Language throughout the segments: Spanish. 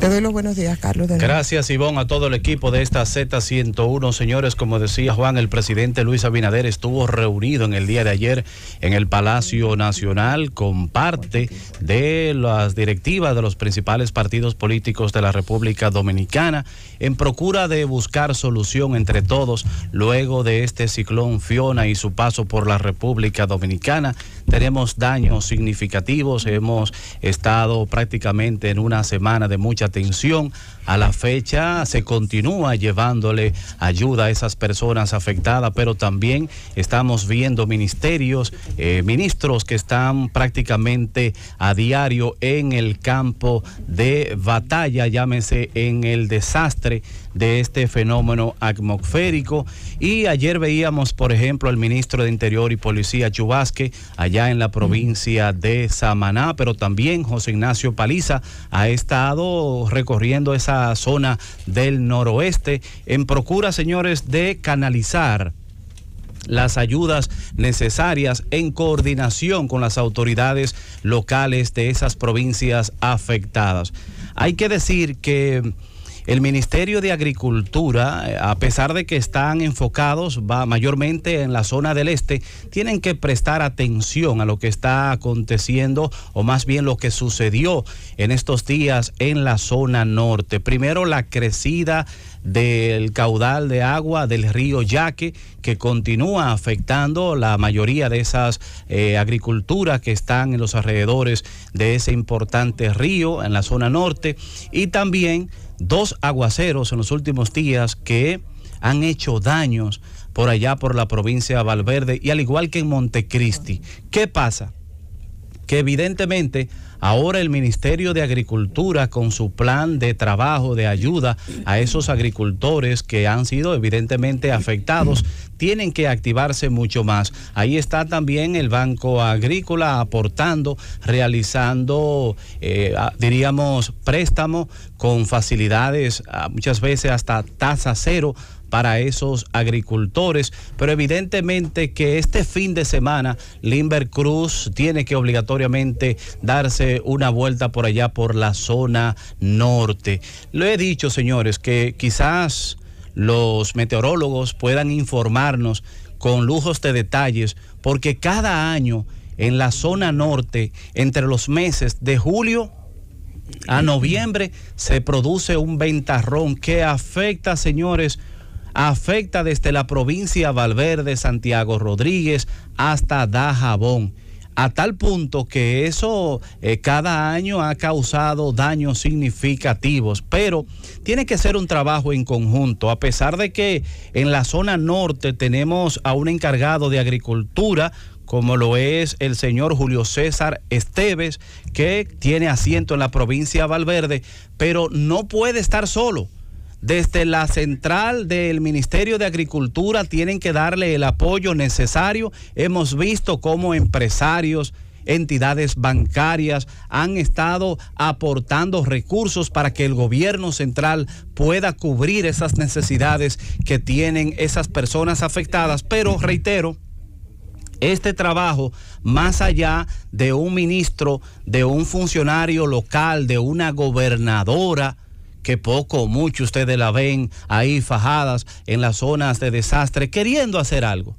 Te doy los buenos días, Carlos. Gracias, Ivón a todo el equipo de esta Z101. Señores, como decía Juan, el presidente Luis Abinader estuvo reunido en el día de ayer en el Palacio Nacional con parte de las directivas de los principales partidos políticos de la República Dominicana en procura de buscar solución entre todos luego de este ciclón Fiona y su paso por la República Dominicana. Tenemos daños significativos, hemos estado prácticamente en una semana de muchas atención. A la fecha se continúa llevándole ayuda a esas personas afectadas, pero también estamos viendo ministerios, eh, ministros que están prácticamente a diario en el campo de batalla, llámese en el desastre de este fenómeno atmosférico. Y ayer veíamos, por ejemplo, al ministro de Interior y Policía Chubasque allá en la provincia de Samaná, pero también José Ignacio Paliza ha estado recorriendo esa zona del noroeste en procura, señores, de canalizar las ayudas necesarias en coordinación con las autoridades locales de esas provincias afectadas. Hay que decir que el Ministerio de Agricultura, eh, a pesar de que están enfocados mayormente en la zona del este, tienen que prestar atención a lo que está aconteciendo o más bien lo que sucedió en estos días en la zona norte. Primero la crecida del caudal de agua del río Yaque, que continúa afectando la mayoría de esas eh, agriculturas que están en los alrededores de ese importante río en la zona norte, y también dos aguaceros en los últimos días que han hecho daños por allá por la provincia de Valverde y al igual que en Montecristi. ¿Qué pasa? que evidentemente ahora el Ministerio de Agricultura con su plan de trabajo, de ayuda a esos agricultores que han sido evidentemente afectados, tienen que activarse mucho más. Ahí está también el Banco Agrícola aportando, realizando, eh, diríamos, préstamo con facilidades muchas veces hasta tasa cero para esos agricultores. Pero evidentemente que este fin de semana Limber Cruz tiene que obligatoriamente darse una vuelta por allá por la zona norte. Lo he dicho, señores, que quizás los meteorólogos puedan informarnos con lujos de detalles, porque cada año en la zona norte, entre los meses de julio a noviembre, se produce un ventarrón que afecta, señores, afecta desde la provincia Valverde, Santiago Rodríguez, hasta Dajabón a tal punto que eso eh, cada año ha causado daños significativos, pero tiene que ser un trabajo en conjunto, a pesar de que en la zona norte tenemos a un encargado de agricultura como lo es el señor Julio César Esteves, que tiene asiento en la provincia de Valverde, pero no puede estar solo desde la central del Ministerio de Agricultura tienen que darle el apoyo necesario. Hemos visto cómo empresarios, entidades bancarias han estado aportando recursos para que el gobierno central pueda cubrir esas necesidades que tienen esas personas afectadas. Pero reitero, este trabajo, más allá de un ministro, de un funcionario local, de una gobernadora, que poco o mucho ustedes la ven ahí fajadas en las zonas de desastre queriendo hacer algo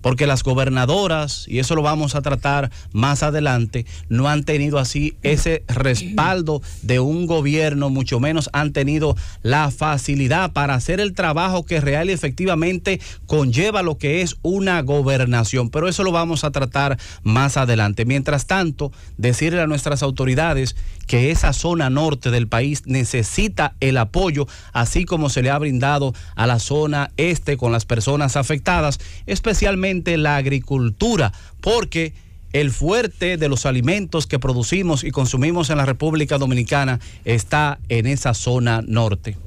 porque las gobernadoras, y eso lo vamos a tratar más adelante, no han tenido así ese respaldo de un gobierno, mucho menos han tenido la facilidad para hacer el trabajo que real y efectivamente conlleva lo que es una gobernación. Pero eso lo vamos a tratar más adelante. Mientras tanto, decirle a nuestras autoridades que esa zona norte del país necesita el apoyo, así como se le ha brindado a la zona este con las personas afectadas, especialmente la agricultura, porque el fuerte de los alimentos que producimos y consumimos en la República Dominicana está en esa zona norte.